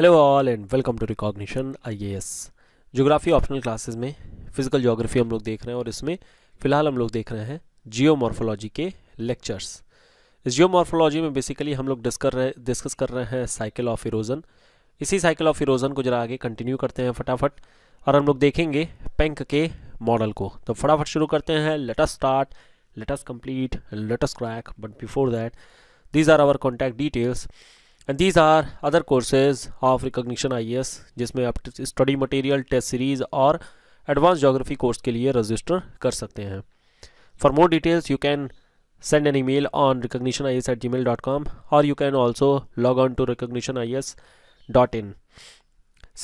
Hello all and welcome to Recognition IAS geography optional classes में physical geography हम लोग देख रहे हैं और इसमें फ़िलहाल हम लोग देख रहे हैं जियोमॉर्फोलॉजी के लेक्चर्स जियोमॉर्फोलॉजी में बेसिकली हम लोग डिस्कर रहे डिस्कस कर रहे हैं साइकिल ऑफ इरोजन इसी साइकिल ऑफ इरोजन को जरा आगे कंटिन्यू करते हैं फटाफट और हम लोग देखेंगे पेंक के मॉडल को तो फटाफट शुरू करते हैं let's start let's complete let's crack but before that these are our contact details and these are other courses of Recognition I S जिसमें आप स्टडी मटेरियल टेस्ट सीरीज और एडवांस जोग्राफी कोर्स के लिए रजिस्टर कर सकते हैं for more details you can send an email on Recognition I S at Gmail dot com और you can also log on to Recognition I S dot in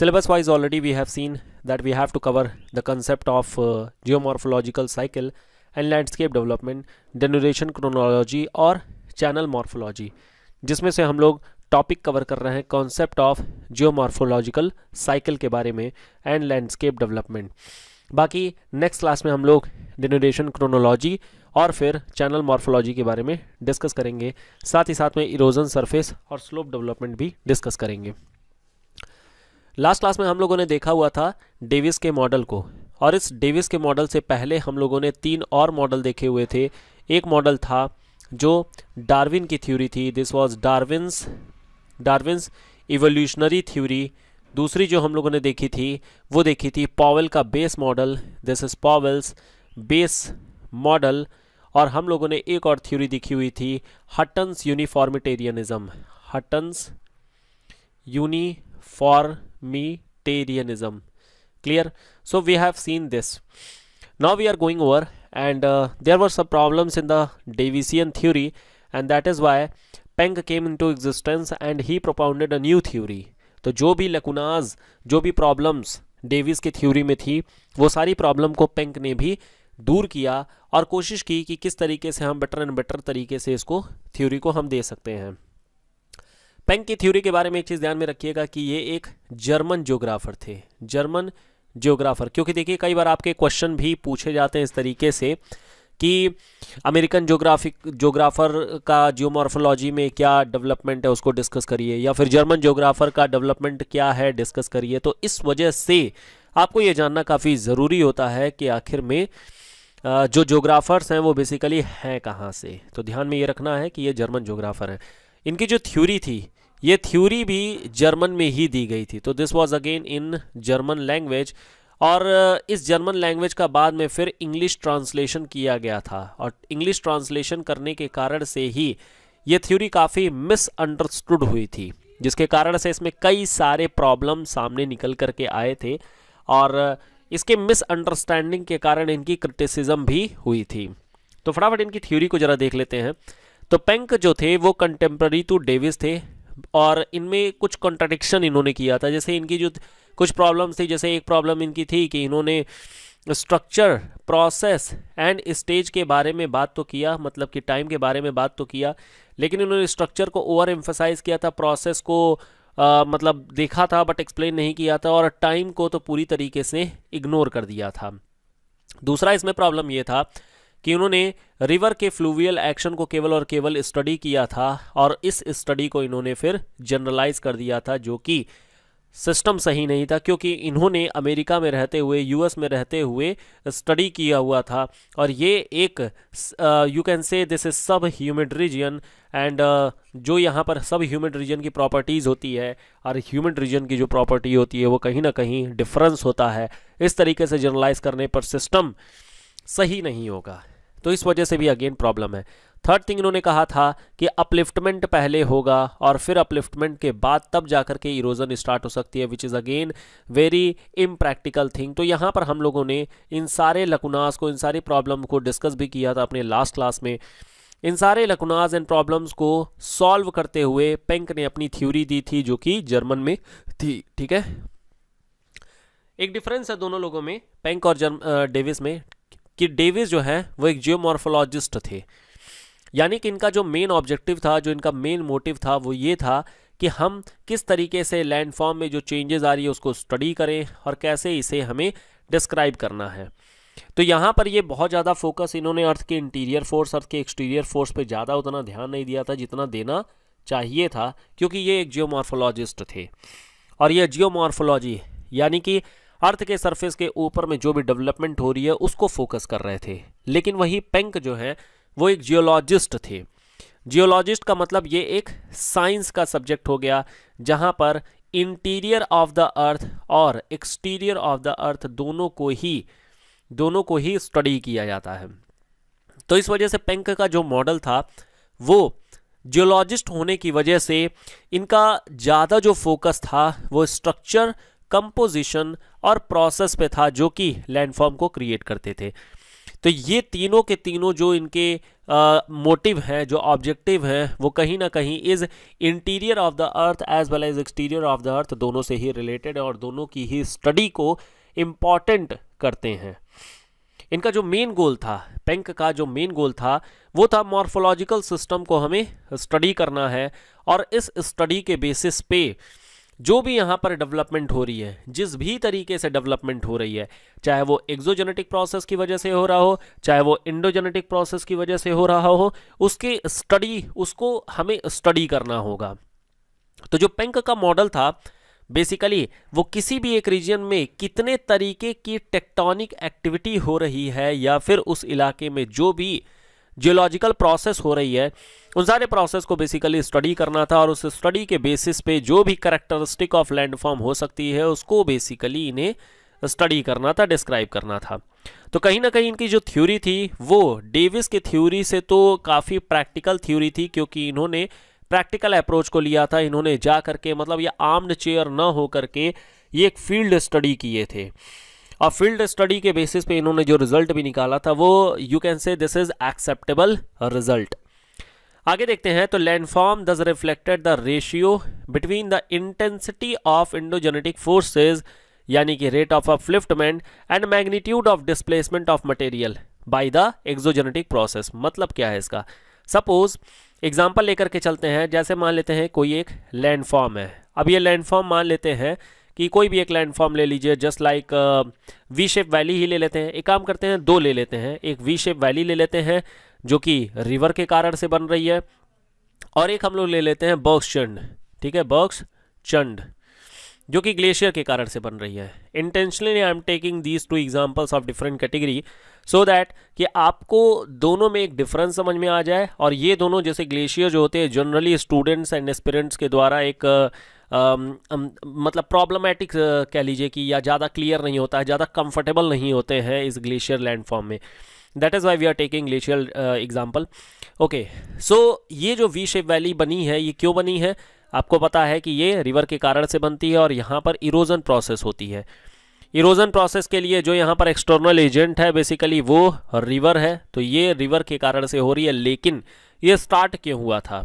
syllabus wise already we have seen that we have to cover the concept of geomorphological cycle and landscape development denudation chronology और channel morphology जिसमें से हम लोग topic cover कर रहे हैं concept of geomorphological cycle के बारे में एंड लैंडस्केप डेवलपमेंट बाकी नेक्स्ट क्लास में हम लोग डिनोडेशन क्रोनोलॉजी और फिर चैनल मॉर्फोलॉजी के बारे में डिस्कस करेंगे साथ ही साथ में इरोजन सरफेस और स्लोप डेवलपमेंट भी डिस्कस करेंगे लास्ट क्लास में हम लोगों ने देखा हुआ था डेविस के मॉडल को और इस डेविस के मॉडल से पहले हम लोगों ने तीन और मॉडल देखे हुए थे एक मॉडल था जो डार्विन की थ्योरी थी this was Darwin's Darwin's evolutionary theory दूसरी जो हम लोगों ने देखी थी वो देखी थी पॉवल का base model this is Powell's base model और हम लोगों ने एक और थ्योरी देखी हुई थी Hutton's uniformitarianism Hutton's uniformitarianism clear so we have seen this now we are going over and there were some problems in the Davisian theory and that is why Penck came into existence and he propounded a new theory तो जो भी लकुनाज जो भी problems Davis की थ्योरी में थी वो सारी प्रॉब्लम को पेंक ने भी दूर किया और कोशिश की कि किस तरीके से हम बेटर एंड बेटर तरीके से इसको थ्योरी को हम दे सकते हैं पेंक की थ्योरी के बारे में एक चीज़ ध्यान में रखिएगा कि ये एक जर्मन ज्योग्राफर थे जर्मन ज्योग्राफर क्योंकि देखिए कई बार आपके क्वेश्चन भी पूछे जाते हैं इस तरीके से कि अमेरिकन जोग्राफिक जोग्राफर का जियोमॉर्फोलॉजी में क्या डेवलपमेंट है उसको डिस्कस करिए या फिर जर्मन जोग्राफर का डेवलपमेंट क्या है डिस्कस करिए तो इस वजह से आपको ये जानना काफ़ी ज़रूरी होता है कि आखिर में जो जोग्राफर्स हैं वो बेसिकली हैं कहाँ से तो ध्यान में ये रखना है कि ये जर्मन जोग्राफर हैं इनकी जो थ्यूरी थी ये थ्यूरी भी जर्मन में ही दी गई थी तो this was again in German language और इस जर्मन लैंग्वेज का बाद में फिर इंग्लिश ट्रांसलेशन किया गया था और इंग्लिश ट्रांसलेशन करने के कारण से ही ये थ्योरी काफ़ी मिसअंडरस्टूड हुई थी जिसके कारण से इसमें कई सारे प्रॉब्लम सामने निकल कर के आए थे और इसके मिसअंडरस्टैंडिंग के कारण इनकी क्रिटिसिज्म भी हुई थी तो फटाफट इनकी थ्योरी को ज़रा देख लेते हैं तो पेंक जो थे वो कंटेम्प्रेरी टू डेविस थे और इनमें कुछ कॉन्ट्राडिक्शन इन्होंने किया था जैसे इनकी जो कुछ प्रॉब्लम्स थी जैसे एक प्रॉब्लम इनकी थी कि इन्होंने स्ट्रक्चर प्रोसेस एंड स्टेज के बारे में बात तो किया मतलब कि टाइम के बारे में बात तो किया लेकिन इन्होंने स्ट्रक्चर को ओवर एम्फोसाइज किया था प्रोसेस को आ, मतलब देखा था बट एक्सप्लेन नहीं किया था और टाइम को तो पूरी तरीके से इग्नोर कर दिया था दूसरा इसमें प्रॉब्लम ये था कि उन्होंने रिवर के फ्लूवियल एक्शन को केवल और केवल स्टडी किया था और इस स्टडी को इन्होंने फिर जनरलाइज कर दिया था जो कि सिस्टम सही नहीं था क्योंकि इन्होंने अमेरिका में रहते हुए यूएस में रहते हुए स्टडी किया हुआ था और ये एक you can say this is sub humid region and जो यहाँ पर सब ह्यूमिड रीजन की प्रॉपर्टीज़ होती है और ह्यूमिड रीजन की जो प्रॉपर्टी होती है वो कहीं ना कहीं डिफरेंस होता है इस तरीके से जनरलाइज करने पर सिस्टम uh, सही नहीं होगा तो इस वजह से भी अगेन प्रॉब्लम है थर्ड थिंग इन्होंने कहा था कि अपलिफ्टमेंट पहले होगा और फिर अपलिफ्टमेंट के बाद तब जाकर के इरोजन स्टार्ट हो सकती है which is again very impractical thing तो यहाँ पर हम लोगों ने इन सारे लकुनास को इन सारी प्रॉब्लम को डिस्कस भी किया था अपने लास्ट क्लास में इन सारे लकुनाज एंड प्रॉब्लम्स को सॉल्व करते हुए पेंक ने अपनी थ्योरी दी थी जो कि जर्मन में थी ठीक है एक डिफरेंस है दोनों लोगों में पेंक और जर्म डेविस में कि डेविस जो है वो एक जियोमॉर्फोलॉजिस्ट थे यानी कि इनका जो मेन ऑब्जेक्टिव था जो इनका मेन मोटिव था वो ये था कि हम किस तरीके से लैंडफॉर्म में जो चेंजेस आ रही है उसको स्टडी करें और कैसे इसे हमें डिस्क्राइब करना है तो यहाँ पर ये बहुत ज़्यादा फोकस इन्होंने अर्थ के इंटीरियर फोर्स अर्थ के एक्सटीरियर फोर्स पे ज़्यादा उतना ध्यान नहीं दिया था जितना देना चाहिए था क्योंकि ये एक जियोमॉर्फोलॉजिस्ट थे और ये जियोमॉर्फोलॉजी यानी कि अर्थ के सरफेस के ऊपर में जो भी डेवलपमेंट हो रही है उसको फोकस कर रहे थे लेकिन वही पेंक जो है वो एक जियोलॉजिस्ट थे जियोलॉजिस्ट का मतलब ये एक साइंस का सब्जेक्ट हो गया जहाँ पर इंटीरियर ऑफ द अर्थ और एक्सटीरियर ऑफ द अर्थ दोनों को ही दोनों को ही स्टडी किया जाता है तो इस वजह से पेंक का जो मॉडल था वो जियोलॉजिस्ट होने की वजह से इनका ज़्यादा जो फोकस था वो स्ट्रक्चर कंपोजिशन और प्रोसेस पे था जो कि लैंडफॉर्म को क्रिएट करते थे तो ये तीनों के तीनों जो इनके मोटिव हैं जो ऑब्जेक्टिव हैं वो कहीं ना कहीं is interior of the earth as well as exterior of the earth दोनों से ही रिलेटेड और दोनों की ही स्टडी को इम्पॉर्टेंट करते हैं इनका जो मेन गोल था पेंक का जो मेन गोल था वो था मॉर्फोलॉजिकल सिस्टम को हमें स्टडी करना है और इस स्टडी के बेसिस पे जो भी यहाँ पर डेवलपमेंट हो रही है जिस भी तरीके से डेवलपमेंट हो रही है चाहे वो एक्जोजेनेटिक प्रोसेस की वजह से हो रहा हो चाहे वो इंडोजेनेटिक प्रोसेस की वजह से हो रहा हो उसकी स्टडी उसको हमें स्टडी करना होगा तो जो पेंक का मॉडल था बेसिकली वो किसी भी एक रीजन में कितने तरीके की टेक्टोनिक एक्टिविटी हो रही है या फिर उस इलाके में जो भी जियोलॉजिकल प्रोसेस हो रही है उन सारे प्रोसेस को बेसिकली स्टडी करना था और उस स्टडी के बेसिस पे जो भी करेक्टरिस्टिक ऑफ लैंडफॉर्म हो सकती है उसको बेसिकली इन्हें स्टडी करना था डिस्क्राइब करना था तो कहीं ना कहीं इनकी जो थ्योरी थी वो डेविस की थ्योरी से तो काफ़ी प्रैक्टिकल थ्योरी थी क्योंकि इन्होंने प्रैक्टिकल अप्रोच को लिया था इन्होंने जा करके मतलब ये आर्म्ड चेयर ना हो करके ये एक फील्ड स्टडी किए थे और फील्ड स्टडी के बेसिस पे इन्होंने जो रिजल्ट भी निकाला था वो you can say this is acceptable result आगे देखते हैं तो landform thus reflected the ratio between the intensity of endogenetic forces यानी कि rate of upliftment and magnitude of displacement of material by the exogenetic process मतलब क्या है इसका सपोज एग्जाम्पल लेकर के चलते हैं जैसे मान लेते हैं कोई एक लैंडफॉर्म है अब ये लैंडफॉर्म मान लेते हैं कि कोई भी एक लैंडफॉर्म ले लीजिए just like V shape valley ही ले लेते हैं एक काम करते हैं दो ले लेते हैं एक वी शेप वैली ले लेते हैं जो कि रिवर के कारण से बन रही है और एक हम लोग ले लेते हैं बॉक्स चंड ठीक है बॉक्स चंड जो कि ग्लेशियर के कारण से बन रही है intentionally I am taking these two examples of different category so that कि आपको दोनों में एक डिफरेंस समझ में आ जाए और ये दोनों जैसे ग्लेशियर जो होते हैं जनरली स्टूडेंट्स एंड एस्पिरेंट्स के द्वारा एक uh, मतलब प्रॉब्लमेटिक कह लीजिए कि या ज़्यादा क्लियर नहीं होता है ज़्यादा कंफर्टेबल नहीं होते हैं इस ग्लेशियर लैंडफॉर्म में that is why we are taking glacier example okay so ये जो वी शेप वैली बनी है ये क्यों बनी है आपको पता है कि ये रिवर के कारण से बनती है और यहाँ पर इरोजन प्रोसेस होती है इरोजन प्रोसेस के लिए जो यहाँ पर एक्सटर्नल एजेंट है बेसिकली वो रिवर है तो ये रिवर के कारण से हो रही है लेकिन ये स्टार्ट क्यों हुआ था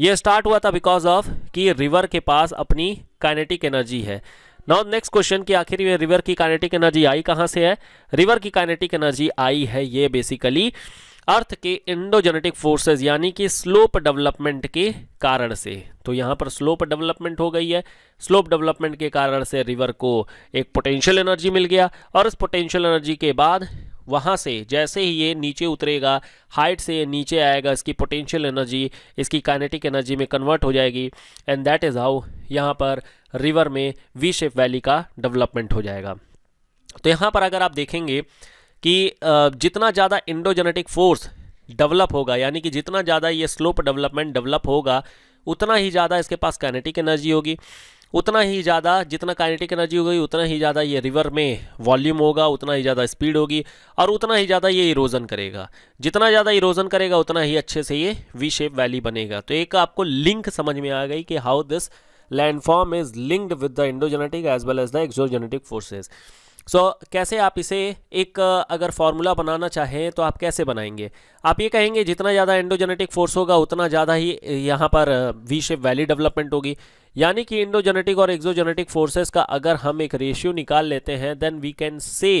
ये स्टार्ट हुआ था बिकॉज ऑफ कि रिवर के पास अपनी काइनेटिक एनर्जी है नाउ नेक्स्ट क्वेश्चन की आखिर में रिवर की काइनेटिक एनर्जी आई कहाँ से है रिवर की काइनेटिक एनर्जी आई है ये बेसिकली अर्थ के इंडोजेनेटिक फोर्सेस यानी कि स्लोप डेवलपमेंट के कारण से तो यहाँ पर स्लोप डेवलपमेंट हो गई है स्लोप डेवलपमेंट के कारण से रिवर को एक पोटेंशियल एनर्जी मिल गया और इस पोटेंशियल एनर्जी के बाद वहाँ से जैसे ही ये नीचे उतरेगा हाइट से नीचे आएगा इसकी पोटेंशियल एनर्जी इसकी काइनेटिक एनर्जी में कन्वर्ट हो जाएगी एंड दैट इज़ हाउ यहाँ पर रिवर में वी शेप वैली का डेवलपमेंट हो जाएगा तो यहाँ पर अगर आप देखेंगे कि जितना ज़्यादा इंडोजेनेटिक फोर्स डेवलप होगा यानी कि जितना ज़्यादा ये स्लोप डेवलपमेंट डेवलप होगा उतना ही ज़्यादा इसके पास काइनेटिक एनर्जी होगी उतना ही ज़्यादा जितना काइनेटिक एनर्जी होगी उतना ही ज़्यादा ये रिवर में वॉल्यूम होगा उतना ही ज़्यादा स्पीड होगी और उतना ही ज़्यादा ये इरोजन करेगा जितना ज़्यादा इरोजन करेगा उतना ही अच्छे से ये वी शेप वैली बनेगा तो एक आपको लिंक समझ में आ गई कि how this landform is linked with the endogenetic as well as the exogenetic forces so so, कैसे आप इसे एक अगर फार्मूला बनाना चाहें तो आप कैसे बनाएंगे आप ये कहेंगे जितना ज़्यादा एंडोजेनेटिक फोर्स होगा उतना ज़्यादा ही यहाँ पर वी शेप वैली डेवलपमेंट होगी यानी कि इंडोजेनेटिक और एक्जोजेनेटिक फोर्सेस का अगर हम एक रेशियो निकाल लेते हैं देन वी कैन से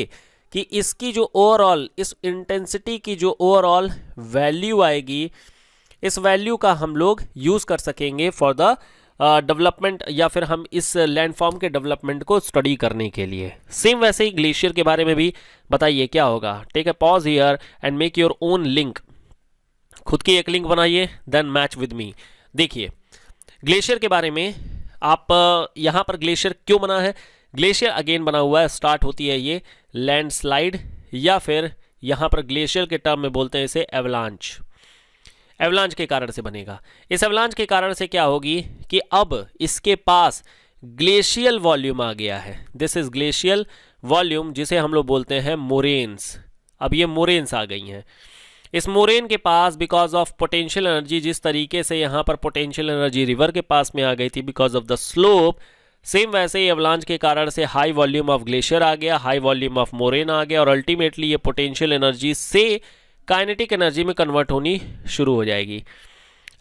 कि इसकी जो ओवरऑल इस इंटेंसिटी की जो ओवरऑल वैल्यू आएगी इस वैल्यू का हम लोग यूज़ कर सकेंगे फॉर द डेवलपमेंट या फिर हम इस लैंडफॉर्म के डेवलपमेंट को स्टडी करने के लिए सेम वैसे ही ग्लेशियर के बारे में भी बताइए क्या होगा take a pause here and make your own link खुद की एक लिंक बनाइए देन मैच विद मी देखिए ग्लेशियर के बारे में आप यहाँ पर ग्लेशियर क्यों बना है ग्लेशियर अगेन बना हुआ है स्टार्ट होती है ये लैंडस्लाइड या फिर यहाँ पर ग्लेशियर के टर्म में बोलते हैं इसे एवलांच एवलांच के कारण से बनेगा इस एवलांच के कारण से क्या होगी कि अब इसके पास ग्लेशियल वॉल्यूम आ गया है दिस इज ग्लेशियल वॉल्यूम जिसे हम लोग बोलते हैं मोरेन्स अब ये मोरेन्स आ गई हैं इस मोरेन के पास बिकॉज ऑफ पोटेंशियल एनर्जी जिस तरीके से यहाँ पर पोटेंशियल एनर्जी रिवर के पास में आ गई थी because of the slope same वैसे ही अवलांज के कारण से हाई वॉल्यूम ऑफ ग्लेशियर आ गया हाई वॉल्यूम ऑफ मोरेन आ गया और अल्टीमेटली ये पोटेंशियल एनर्जी से काइनेटिक एनर्जी में कन्वर्ट होनी शुरू हो जाएगी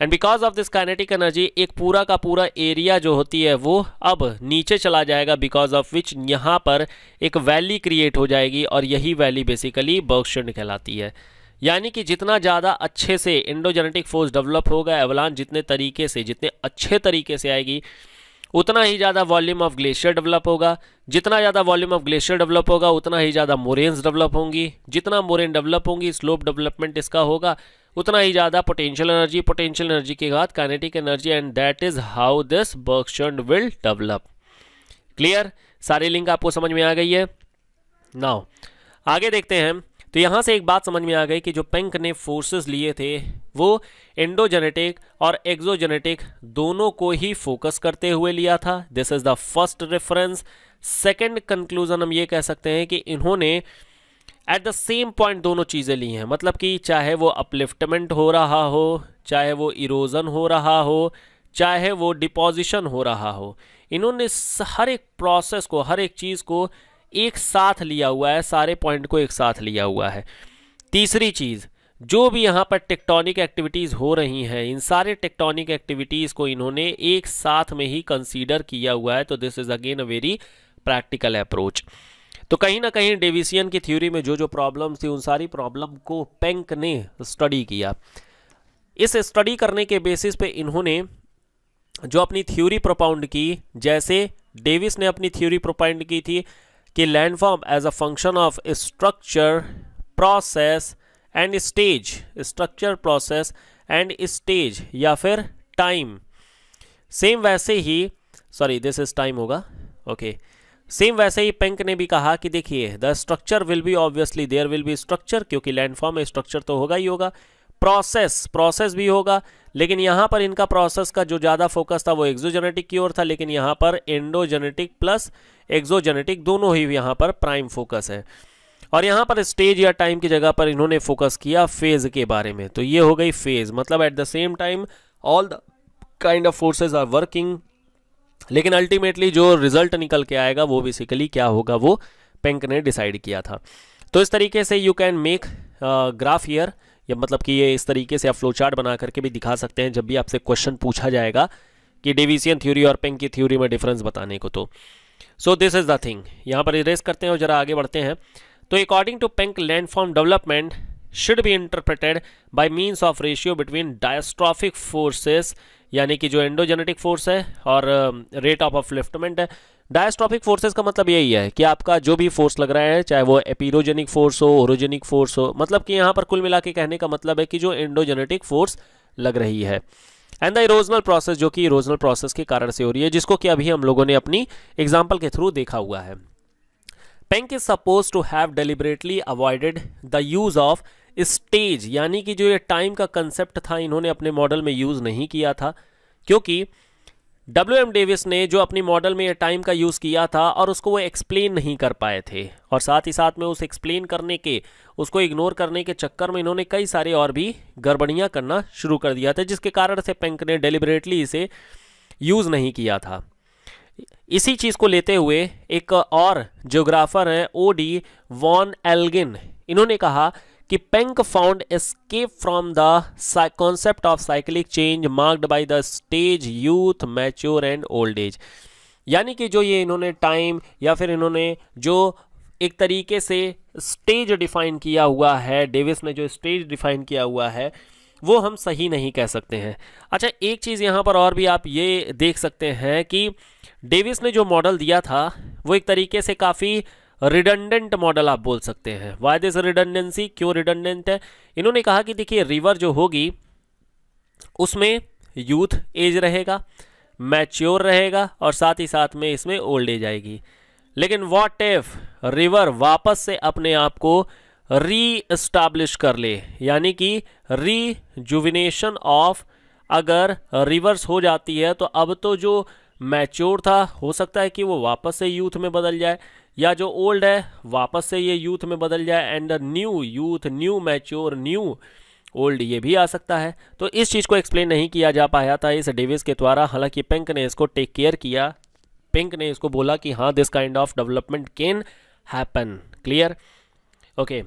and because of this kinetic energy एक पूरा का पूरा एरिया जो होती है वो अब नीचे चला जाएगा बिकॉज ऑफ विच यहाँ पर एक वैली क्रिएट हो जाएगी और यही वैली बेसिकली बर्गशुंड कहलाती है यानी कि जितना ज़्यादा अच्छे से इंडोजेनेटिक फोर्स डेवलप होगा एवलान जितने तरीके से जितने अच्छे तरीके से आएगी उतना ही ज़्यादा वॉल्यूम ऑफ ग्लेशियर डेवलप होगा जितना ज़्यादा वॉल्यूम ऑफ ग्लेशियर डेवलप होगा उतना ही ज़्यादा मोरेन्स डेवलप होंगी जितना मोरेन डेवलप होंगी स्लोप डेवलपमेंट इसका होगा उतना ही ज़्यादा पोटेंशियल एनर्जी पोटेंशियल एनर्जी के बाद kinetic energy and that is how this बर्कशंड विल डेवलप क्लियर सारी लिंक आपको समझ में आ गई है नाउ आगे देखते हैं तो यहाँ से एक बात समझ में आ गई कि जो पेंक ने फोर्सेस लिए थे वो एंडोजेनेटिक और एक्जोजेनेटिक दोनों को ही फोकस करते हुए लिया था this is the first reference second conclusion हम ये कह सकते हैं कि इन्होंने एट द सेम पॉइंट दोनों चीज़ें ली हैं मतलब कि चाहे वो अपलिफ्टमेंट हो रहा हो चाहे वो इरोज़न हो रहा हो चाहे वो डिपोजिशन हो रहा हो इन्होंने हर एक प्रोसेस को हर एक चीज़ को एक साथ लिया हुआ है सारे पॉइंट को एक साथ लिया हुआ है तीसरी चीज़ जो भी यहाँ पर टेक्टोनिक एक्टिविटीज़ हो रही हैं इन सारे टेक्टोनिक एक्टिविटीज़ को इन्होंने एक साथ में ही कंसीडर किया हुआ है तो this is again a very practical approach तो कहीं ना कहीं डेविसियन की थ्योरी में जो जो प्रॉब्लम्स थी उन सारी प्रॉब्लम को पेंक ने स्टडी किया इस स्टडी करने के बेसिस पे इन्होंने जो अपनी थ्योरी प्रोपाउंड की जैसे डेविस ने अपनी थ्योरी प्रोपाउंड की थी कि landform as a function of structure process and stage structure process and stage या फिर टाइम सेम वैसे ही सॉरी दिस इज टाइम होगा ओके सेम वैसे ही पेंक ने भी कहा कि देखिए the structure will be obviously there will be structure क्योंकि लैंडफॉर्म में स्ट्रक्चर तो होगा ही होगा प्रोसेस प्रोसेस भी होगा लेकिन यहां पर इनका प्रोसेस का जो ज़्यादा फोकस था वो एक्जोजेनेटिक की ओर था लेकिन यहां पर एंडोजेनेटिक प्लस एक्जोजेनेटिक दोनों ही यहाँ पर प्राइम फोकस है और यहाँ पर स्टेज या टाइम की जगह पर इन्होंने फोकस किया फेज के बारे में तो ये हो गई फेज मतलब at the same time all the kind of forces are working लेकिन अल्टीमेटली जो रिजल्ट निकल के आएगा वो बेसिकली क्या होगा वो पेंक ने डिसाइड किया था तो इस तरीके से you can make graph here या मतलब कि ये इस तरीके से आप फ्लो चार्ट बना करके भी दिखा सकते हैं जब भी आपसे क्वेश्चन पूछा जाएगा कि डेविसियन थ्योरी और पेंक की थ्योरी में डिफरेंस बताने को तो so this is the thing यहाँ पर इरेज करते हैं और ज़रा आगे बढ़ते हैं तो according to Penck land form development should be interpreted by means of ratio between diastrophic forces यानी कि जो एंडोजेनेटिक फोर्स है और रेट ऑफ अपलिफ्टमेंट है डायस्ट्रॉफिक फोर्सेस का मतलब यही है कि आपका जो भी फोर्स लग रहा है चाहे वो एपीरोजेनिक फोर्स हो ओरोजेनिक फोर्स हो मतलब कि यहाँ पर कुल मिला के कहने का मतलब है कि जो एंडोजेनेटिक फोर्स लग रही है एंड द इरोजनल प्रोसेस जो कि इरोजनल प्रोसेस के कारण से हो रही है जिसको कि अभी हम लोगों ने अपनी एग्जाम्पल के थ्रू देखा हुआ है Penck is suppose to have deliberately avoided the use of stage यानी कि जो ये टाइम का कंसेप्ट था इन्होंने अपने मॉडल में यूज नहीं किया था क्योंकि डब्ल्यू एम डेविस ने जो अपनी मॉडल में टाइम का यूज़ किया था और उसको वो एक्सप्लेन नहीं कर पाए थे और साथ ही साथ में उस एक्सप्लेन करने के उसको इग्नोर करने के चक्कर में इन्होंने कई सारे और भी गड़बड़ियाँ करना शुरू कर दिया था जिसके कारण से पेंक ने डेलिबरेटली इसे यूज़ नहीं किया था इसी चीज़ को लेते हुए एक और जोग्राफर हैं ओ डी वॉन एल्गिन इन्होंने कहा कि Penck found escape from the concept of cyclic change marked by the stage youth mature and old age यानी कि जो ये इन्होंने टाइम या फिर इन्होंने जो एक तरीके से स्टेज डिफाइन किया हुआ है डेविस ने जो स्टेज डिफाइन किया हुआ है वो हम सही नहीं कह सकते हैं अच्छा एक चीज़ यहाँ पर और भी आप ये देख सकते हैं कि डेविस ने जो मॉडल दिया था वो एक तरीके से काफ़ी रिडंडेंट मॉडल आप बोल सकते हैं वाई दिस रिडंडेंसी क्यों रिडंडेंट है इन्होंने कहा कि देखिए रिवर जो होगी उसमें यूथ एज रहेगा मैच्योर रहेगा और साथ ही साथ में इसमें ओल्ड एज आएगी लेकिन वॉट एफ रिवर वापस से अपने आप को री इस्टाब्लिश कर ले यानी कि रीजुविनेशन ऑफ अगर रिवर्स हो जाती है तो अब तो जो मैच्योर था हो सकता है कि वो वापस से यूथ में बदल जाए या जो ओल्ड है वापस से ये यूथ में बदल जाए and new youth new mature new old ये भी आ सकता है तो इस चीज़ को एक्सप्लेन नहीं किया जा पाया था इस डेविस के द्वारा हालांकि पिंक ने इसको टेक केयर किया पिंक ने इसको बोला कि हाँ this kind of development can happen clear okay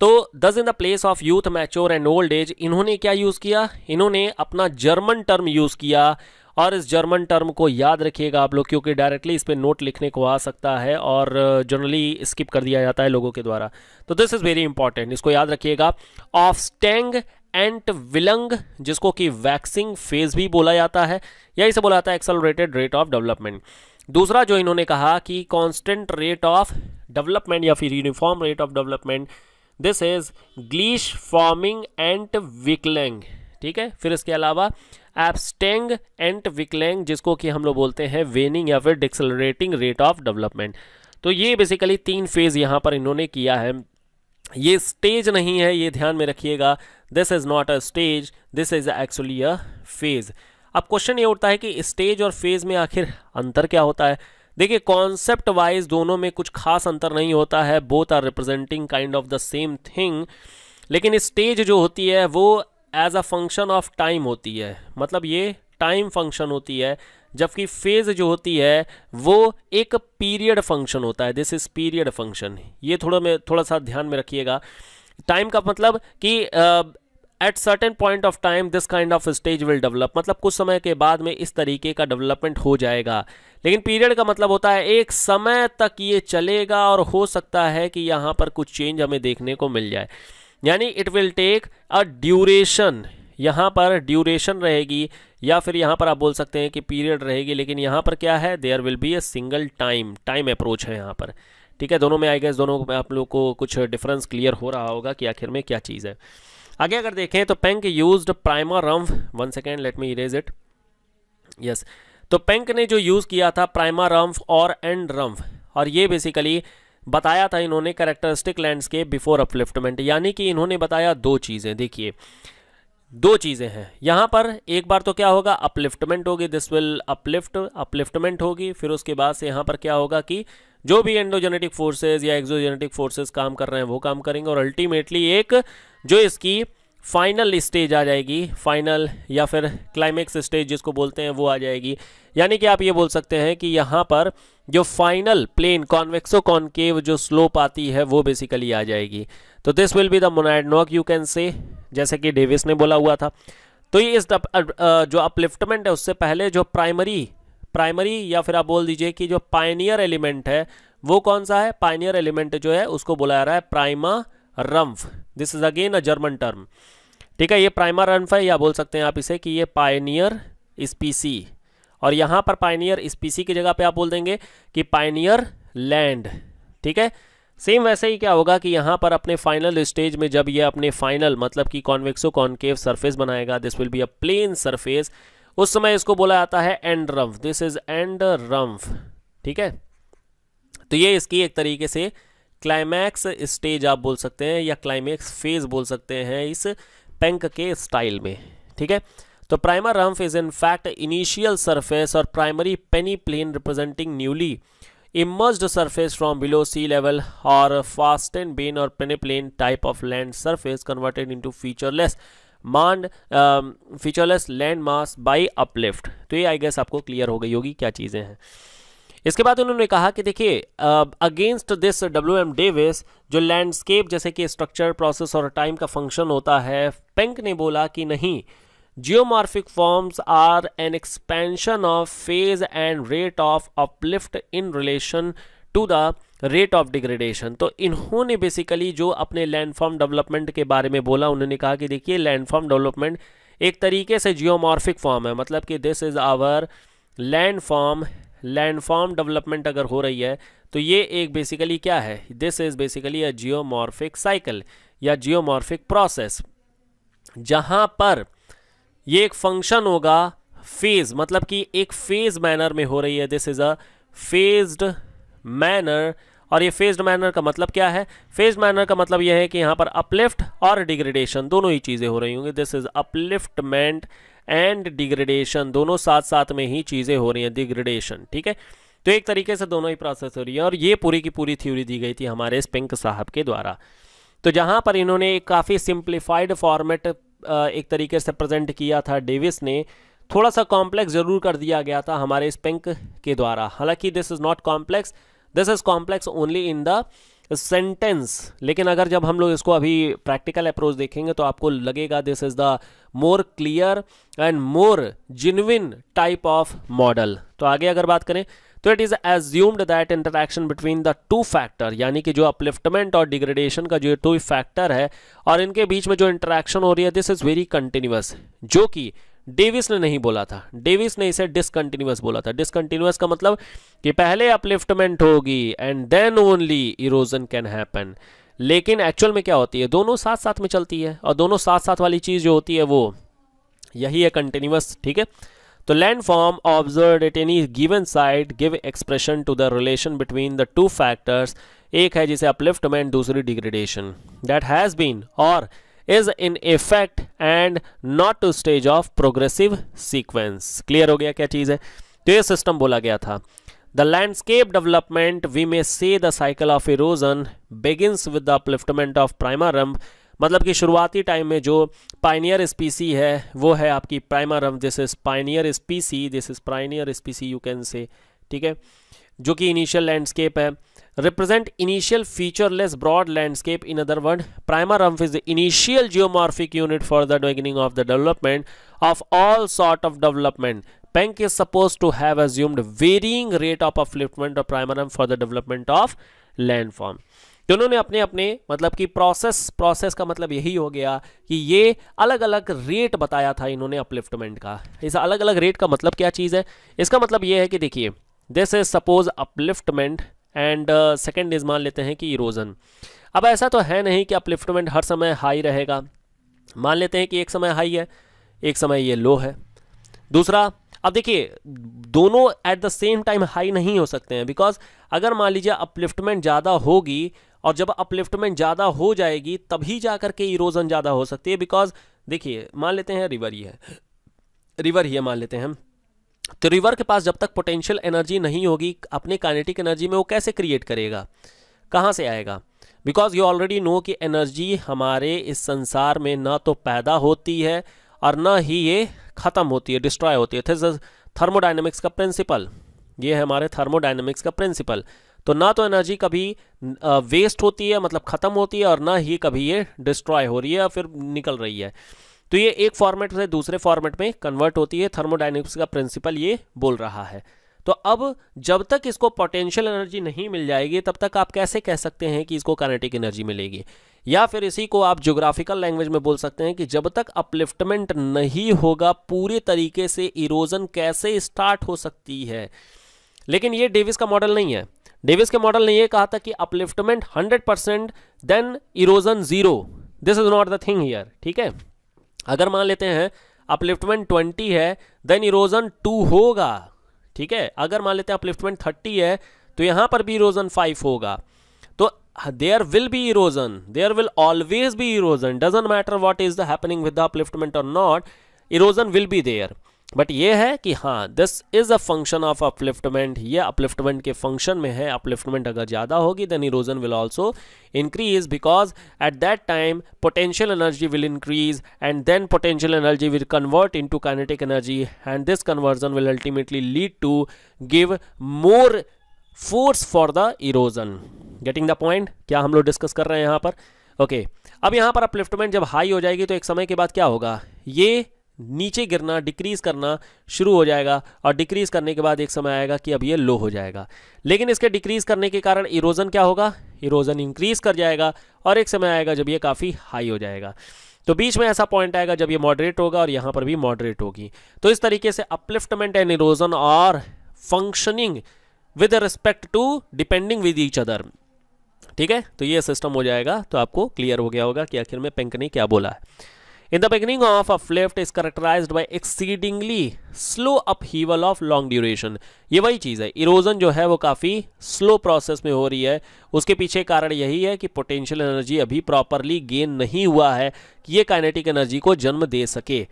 तो thus in the place of youth mature and old age इन्होंने क्या यूज़ किया इन्होंने अपना जर्मन टर्म यूज़ किया और इस जर्मन टर्म को याद रखिएगा आप लोग क्योंकि डायरेक्टली इस पर नोट लिखने को आ सकता है और जनरली uh, स्किप कर दिया जाता है लोगों के द्वारा तो दिस इज़ वेरी इंपॉर्टेंट इसको याद रखिएगा ऑफ स्टेंग एंट विलंग जिसको कि वैक्सिंग फेज भी बोला जाता है या इसे बोला जाता है एक्सलोरेटेड रेट ऑफ डेवलपमेंट दूसरा जो इन्होंने कहा कि कॉन्स्टेंट रेट ऑफ डेवलपमेंट या फिर uniform rate of development this is ग्लीश फॉर्मिंग एंड विकलेंग ठीक है फिर इसके अलावा एबस्टेंग एंट विकलैंग जिसको कि हम लोग बोलते हैं वेनिंग या फिर डिक्सलरेटिंग रेट ऑफ डेवलपमेंट तो ये बेसिकली तीन फेज यहाँ पर इन्होंने किया है ये स्टेज नहीं है ये ध्यान में रखिएगा this is not a stage this is actually a phase अब क्वेश्चन ये उठता है कि स्टेज और फेज़ में आखिर अंतर क्या होता है देखिए कॉन्सेप्ट वाइज दोनों में कुछ खास अंतर नहीं होता है both are representing kind of the same thing लेकिन स्टेज जो होती है वो as a function of time होती है मतलब ये टाइम फंक्शन होती है जबकि फेज जो होती है वो एक पीरियड फंक्शन होता है दिस इज पीरियड फंक्शन ये थोड़ा में थोड़ा सा ध्यान में रखिएगा टाइम का मतलब कि at certain point of time this kind of stage will develop मतलब कुछ समय के बाद में इस तरीके का डेवलपमेंट हो जाएगा लेकिन पीरियड का मतलब होता है एक समय तक ये चलेगा और हो सकता है कि यहाँ पर कुछ चेंज हमें देखने को मिल जाए यानी it will take a duration यहाँ पर ड्यूरेशन रहेगी या फिर यहाँ पर आप बोल सकते हैं कि पीरियड रहेगी लेकिन यहाँ पर क्या है there will be a single time time approach है यहाँ पर ठीक है दोनों में आई गेस दोनों में आप लोग को कुछ डिफरेंस क्लियर हो रहा होगा कि आखिर में क्या चीज़ है आगे अगर देखें तो पेंक यूज प्राइमर रम्फ one second let me erase it yes तो पेंक ने जो यूज़ किया था प्राइमर रम्फ और एंड रम्फ और ये बेसिकली बताया था इन्होंने करेक्टरिस्टिक लैंडस्केप बिफोर अपलिफ्टमेंट यानी कि इन्होंने बताया दो चीज़ें देखिए दो चीज़ें हैं यहाँ पर एक बार तो क्या होगा अपलिफ्टमेंट होगी दिस विल अपलिफ्ट अपलिफ्टमेंट होगी फिर उसके बाद से यहाँ पर क्या होगा कि जो भी एंडोजेनेटिक फोर्सेज या एक्जोजेनेटिक फोर्सेज काम कर रहे हैं वो काम करेंगे और अल्टीमेटली एक जो इसकी फाइनल स्टेज आ जाएगी फाइनल या फिर क्लाइमेक्स स्टेज जिसको बोलते हैं वो आ जाएगी यानी कि आप ये बोल सकते हैं कि यहाँ पर जो फाइनल प्लेन कॉन्वेक्सो कॉन्केव जो स्लोप आती है वो बेसिकली आ जाएगी तो this will be the monadnock you can say जैसे कि डेविस ने बोला हुआ था तो ये इस जो अपलिफ्टमेंट है उससे पहले जो प्राइमरी प्राइमरी या फिर आप बोल दीजिए कि जो पाइनियर एलिमेंट है वो कौन सा है पाइनियर एलिमेंट जो है उसको जा रहा है primar rumpf this is again a German term ठीक है ये प्राइमर रम्फ है या बोल सकते हैं आप इसे कि ये पायनियर स्पीसी और यहां पर पायनियर स्पीसी की जगह पे आप बोल देंगे कि पायनियर लैंड ठीक है सेम वैसे ही क्या होगा कि यहां पर अपने फाइनल स्टेज में जब ये अपने फाइनल मतलब कि कॉन्वेक्सो कॉन्केव सरफेस बनाएगा this will be a plain surface उस समय इसको बोला जाता है end rumpf this is end rumpf ठीक है तो ये इसकी एक तरीके से क्लाइमैक्स स्टेज आप बोल सकते हैं या क्लाइमैक्स फेज बोल सकते हैं इस पेंक के स्टाइल में ठीक है तो primar rumpf is in fact initial surface और primary peneplain representing newly emerged surface from below sea level और फास्ट एंड बेन और peneplain type of land surface converted into featureless mound featureless land mass by uplift तो ये I guess आपको clear हो गई होगी क्या चीज़ें हैं इसके बाद उन्होंने कहा कि देखिए against this W M Davis जो लैंडस्केप जैसे कि स्ट्रक्चर प्रोसेस और टाइम का फंक्शन होता है पेंक ने बोला कि नहीं geomorphic forms are an expansion of phase and rate of uplift in relation to the rate of degradation तो इन्होंने बेसिकली जो अपने लैंडफॉर्म डेवलपमेंट के बारे में बोला उन्होंने कहा कि देखिए लैंडफॉर्म डेवलपमेंट एक तरीके से जियोमॉर्फिक फॉर्म है मतलब कि this is our landform landform development अगर हो रही है तो ये एक बेसिकली क्या है this is basically a geomorphic cycle या जियोमॉर्फिक प्रोसेस जहां पर ये एक फंक्शन होगा फेज मतलब कि एक फेज मैनर में हो रही है this is a phased manner और ये फेज्ड मैनर का मतलब क्या है फेज्ड मैनर का मतलब यह है कि यहां पर अपलिफ्ट और डिग्रेडेशन दोनों ही चीज़ें हो रही होंगी this is upliftment and degradation दोनों साथ साथ में ही चीज़ें हो रही हैं डिग्रेडेशन ठीक है तो एक तरीके से दोनों ही प्रोसेस हो रही है और ये पूरी की पूरी थ्योरी दी गई थी हमारे स्पिंक साहब के द्वारा तो जहाँ पर इन्होंने एक काफ़ी सिंप्लीफाइड फॉर्मेट एक तरीके से प्रेजेंट किया था डेविस ने थोड़ा सा कॉम्प्लेक्स ज़रूर कर दिया गया था हमारे स्पिंक के द्वारा हालांकि this is not complex this is complex only in the sentence लेकिन अगर जब हम लोग इसको अभी प्रैक्टिकल अप्रोच देखेंगे तो आपको लगेगा this is the more clear and more genuine type of model तो आगे अगर बात करें तो it is assumed that interaction between the two factor यानी कि जो अपलिफ्टमेंट और डिग्रेडेशन का जो टू फैक्टर है और इनके बीच में जो इंटरेक्शन हो रही है दिस इज़ वेरी कंटिन्यूअस जो कि डेविस ने नहीं बोला था डेविस ने इसे डिसकंटिन्यूस बोला था डिसकंटिन्यूस का मतलब कि पहले अपलिफ्टमेंट होगी and then only erosion can happen लेकिन एक्चुअल में क्या होती है दोनों साथ साथ में चलती है और दोनों साथ साथ वाली चीज़ जो होती है वो यही है कंटिन्यूस ठीक है तो land form observe at any given side give expression to the relation between the two factors एक है जिसे अपलिफ्टमेंट दूसरी डिग्रेडेशन दैट हैज़ बीन और is in effect and not stage of progressive sequence clear हो गया क्या चीज है तो ये सिस्टम बोला गया था the landscape development we may say the cycle of erosion begins with the upliftment of primarrumpf मतलब कि शुरुआती टाइम में जो पाइनियर स्पीसी है वो है आपकी primarrumpf this is pioneer species this is pioneer species you can say ठीक है जो कि इनिशियल लैंडस्केप है represent initial featureless broad landscape in other word primer umph is the initial geomorphic unit for the beginning of the development of all sort of development bank is supposed to have assumed varying rate of upliftment of primer umph for the development of landform दोनों ने अपने अपने मतलब कि process process का मतलब यही हो गया कि ये अलग अलग रेट बताया था इन्होंने अपलिफ्टमेंट का इस अलग अलग रेट का मतलब क्या चीज़ है इसका मतलब ये है कि देखिए this is suppose upliftment and second is मान लेते हैं कि इरोजन अब ऐसा तो है नहीं कि अपलिफ्टमेंट हर समय हाई रहेगा मान लेते हैं कि एक समय हाई है एक समय ये लो है दूसरा अब देखिए दोनों at the same time high नहीं हो सकते हैं बिकॉज अगर मान लीजिए अपलिफ्टमेंट ज़्यादा होगी और जब अपलिफ्टमेंट ज़्यादा हो जाएगी तभी जा कर के इरोजन ज़्यादा हो सकती है बिकॉज देखिए मान लेते हैं रिवर ही है रिवर ही है मान लेते हैं हम तो रिवर के पास जब तक पोटेंशियल एनर्जी नहीं होगी अपने काइनेटिक एनर्जी में वो कैसे क्रिएट करेगा कहाँ से आएगा बिकॉज यू ऑलरेडी नो कि एनर्जी हमारे इस संसार में ना तो पैदा होती है और ना ही ये ख़त्म होती है डिस्ट्रॉय होती है थर्मोडाइनमिक्स का प्रिंसिपल ये है हमारे थर्मोडाइनमिक्स का प्रिंसिपल तो ना तो एनर्जी कभी वेस्ट होती है मतलब ख़त्म होती है और ना ही कभी ये डिस्ट्रॉय हो रही है या फिर निकल रही है तो ये एक फॉर्मेट से दूसरे फॉर्मेट में कन्वर्ट होती है थर्मोडाइनमिक्स का प्रिंसिपल ये बोल रहा है तो अब जब तक इसको पोटेंशियल एनर्जी नहीं मिल जाएगी तब तक आप कैसे कह सकते हैं कि इसको कैनेटिक एनर्जी मिलेगी या फिर इसी को आप ज्योग्राफिकल लैंग्वेज में बोल सकते हैं कि जब तक अपलिफ्टमेंट नहीं होगा पूरे तरीके से इरोजन कैसे स्टार्ट हो सकती है लेकिन ये डेविस का मॉडल नहीं है डेविस के मॉडल ने यह कहा था कि upliftment hundred percent then erosion zero this is not the thing here ठीक है अगर मान लेते हैं अपलिफ्टमेंट ट्वेंटी है देन इरोजन टू होगा ठीक है अगर मान लेते हैं अपलिफ्टमेंट थर्टी है तो यहां पर भी इरोजन फाइव होगा तो there will be erosion there will always be erosion doesn't matter what is the happening with the upliftment और not erosion will be there but ये है कि हाँ this is a function of upliftment ये upliftment के function में है upliftment अगर ज़्यादा होगी then erosion will also increase because at that time potential energy will increase and then potential energy will convert to kinetic energy and this conversion will ultimately lead to give more force for the erosion getting the point क्या हम लोग discuss कर रहे हैं यहाँ पर okay okay. अब यहाँ पर अपलिफ्टमेंट जब हाई हो जाएगी तो एक समय के बाद क्या होगा ये नीचे गिरना डिक्रीज करना शुरू हो जाएगा और डिक्रीज करने के बाद एक समय आएगा कि अब ये लो हो जाएगा लेकिन इसके डिक्रीज करने के कारण इरोजन क्या होगा इरोजन इंक्रीज कर जाएगा और एक समय आएगा जब ये काफ़ी हाई हो जाएगा तो बीच में ऐसा पॉइंट आएगा जब ये मॉडरेट होगा और यहाँ पर भी मॉडरेट होगी तो इस तरीके से अपलिफ्टमेंट एंड इरोजन और functioning with respect to depending with each other ठीक है तो ये सिस्टम हो जाएगा तो आपको क्लियर हो गया होगा कि आखिर में पेंक ने क्या बोला है In the beginning of uplift is characterize by exceedingly slow upheaval of long duration ये वही चीज़ है इरोजन जो है वो काफ़ी स्लो प्रोसेस में हो रही है उसके पीछे कारण यही है कि पोटेंशियल एनर्जी अभी प्रॉपरली गेन नहीं हुआ है कि ये काइनेटिक एनर्जी को जन्म दे सके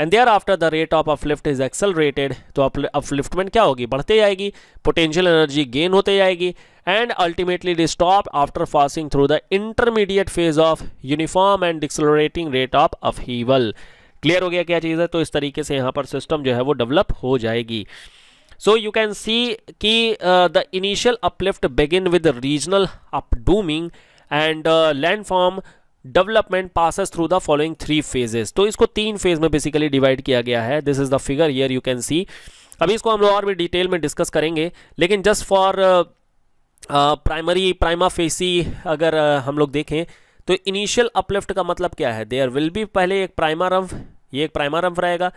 and thereafter the rate of uplift is accelerated तो अपलिफ्टमेंट क्या होगी बढ़ते जाएगी पोटेंशियल एनर्जी गेन होते जाएगी एंड अल्टीमेटली डि stop after passing through the intermediate phase of uniform and decelerating rate of upheaval clear हो गया क्या चीज़ है तो इस तरीके से यहाँ पर सिस्टम जो है वो डेवलप हो जाएगी सो यू कैन सी कि the initial uplift begin with regional updoming and land form development passes through the following three phases तो इसको तीन फेज में बेसिकली डिवाइड किया गया है this is the figure here you can see अभी इसको हम लोग और भी डिटेल में डिस्कस करेंगे लेकिन just for primary prima facie अगर uh, हम लोग देखें तो इनिशियल अपलिफ्ट का मतलब क्या है देयर विल बी पहले एक प्राइमा रंफ ये एक प्राइमा रंफ रहेगा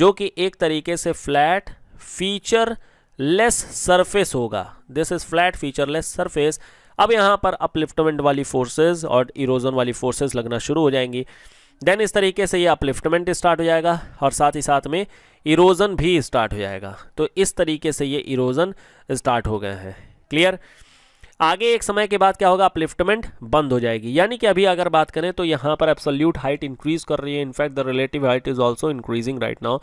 जो कि एक तरीके से फ्लैट फीचर लेस सरफेस होगा this is flat featureless surface अब यहाँ पर अपलिफ्टमेंट वाली फोर्सेज और इरोजन वाली फोर्सेज लगना शुरू हो जाएंगी देन इस तरीके से ये अपलिफ्टमेंट स्टार्ट हो जाएगा और साथ ही साथ में इरोजन भी स्टार्ट हो जाएगा तो इस तरीके से ये इरोजन स्टार्ट हो गए हैं क्लियर आगे एक समय के बाद क्या होगा अपलिफ्टमेंट बंद हो जाएगी यानी कि अभी अगर बात करें तो यहाँ पर एब्सोल्यूट हाइट इंक्रीज कर रही है in fact the relative height is also increasing right now